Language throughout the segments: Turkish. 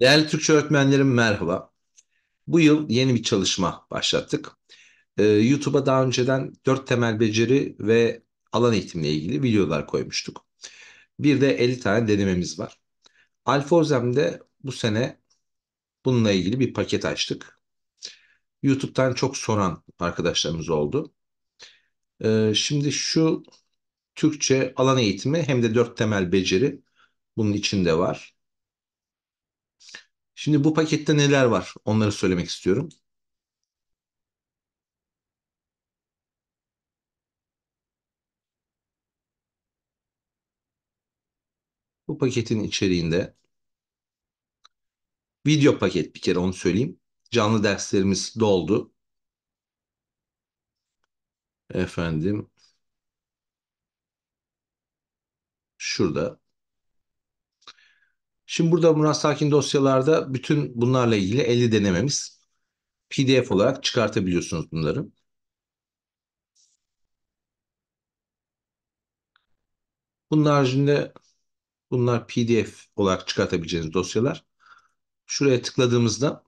Değerli Türkçe öğretmenlerim merhaba. Bu yıl yeni bir çalışma başlattık. Ee, YouTube'a daha önceden dört temel beceri ve alan eğitimle ilgili videolar koymuştuk. Bir de 50 tane denememiz var. Alforzem'de bu sene bununla ilgili bir paket açtık. YouTube'dan çok soran arkadaşlarımız oldu. Ee, şimdi şu Türkçe alan eğitimi hem de dört temel beceri bunun içinde var. Şimdi bu pakette neler var? Onları söylemek istiyorum. Bu paketin içeriğinde video paket bir kere onu söyleyeyim. Canlı derslerimiz doldu. Efendim şurada Şimdi burada Murat Sakin dosyalarda bütün bunlarla ilgili 50 denememiz PDF olarak çıkartabiliyorsunuz bunları. Bunun haricinde bunlar PDF olarak çıkartabileceğiniz dosyalar. Şuraya tıkladığımızda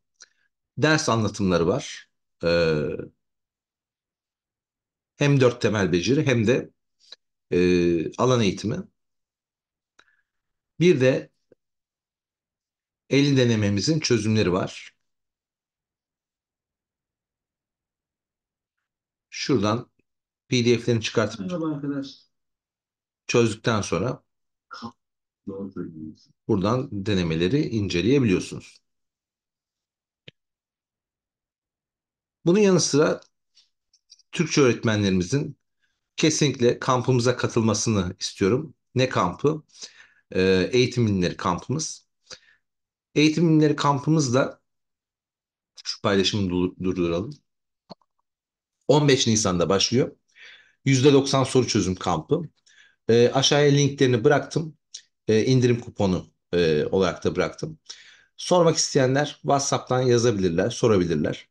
ders anlatımları var. Ee, hem dört temel beceri hem de e, alan eğitimi. Bir de 50 denememizin çözümleri var. Şuradan PDF'lerini çıkartıp Merhaba çözdükten sonra buradan denemeleri inceleyebiliyorsunuz. Bunun yanı sıra Türkçe öğretmenlerimizin kesinlikle kampımıza katılmasını istiyorum. Ne kampı? Ee, eğitim kampımız. Eğitim Bilimleri kampımızda şu paylaşımı durduralım. 15 Nisan'da başlıyor. %90 soru çözüm kampı. E, aşağıya linklerini bıraktım. E, indirim kuponu e, olarak da bıraktım. Sormak isteyenler WhatsApp'tan yazabilirler, sorabilirler.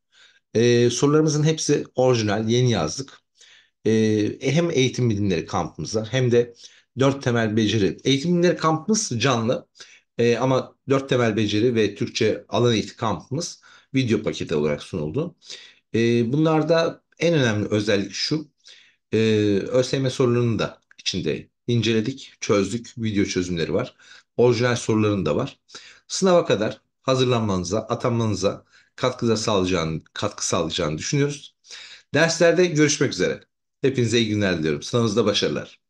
E, sorularımızın hepsi orijinal, yeni yazdık. E, hem eğitim bilimleri kampımız var hem de dört temel beceri. Eğitim bilimleri kampımız canlı. E, ama dört temel beceri ve Türkçe alan eğitim kampımız video paketi olarak sunuldu. E, ee, bunlarda en önemli özellik şu. E, ÖSYM sorularını da içinde inceledik, çözdük. Video çözümleri var. Orijinal soruların da var. Sınava kadar hazırlanmanıza, atanmanıza katkıda sağlayacağını, katkı sağlayacağını düşünüyoruz. Derslerde görüşmek üzere. Hepinize iyi günler diliyorum. Sınavınızda başarılar.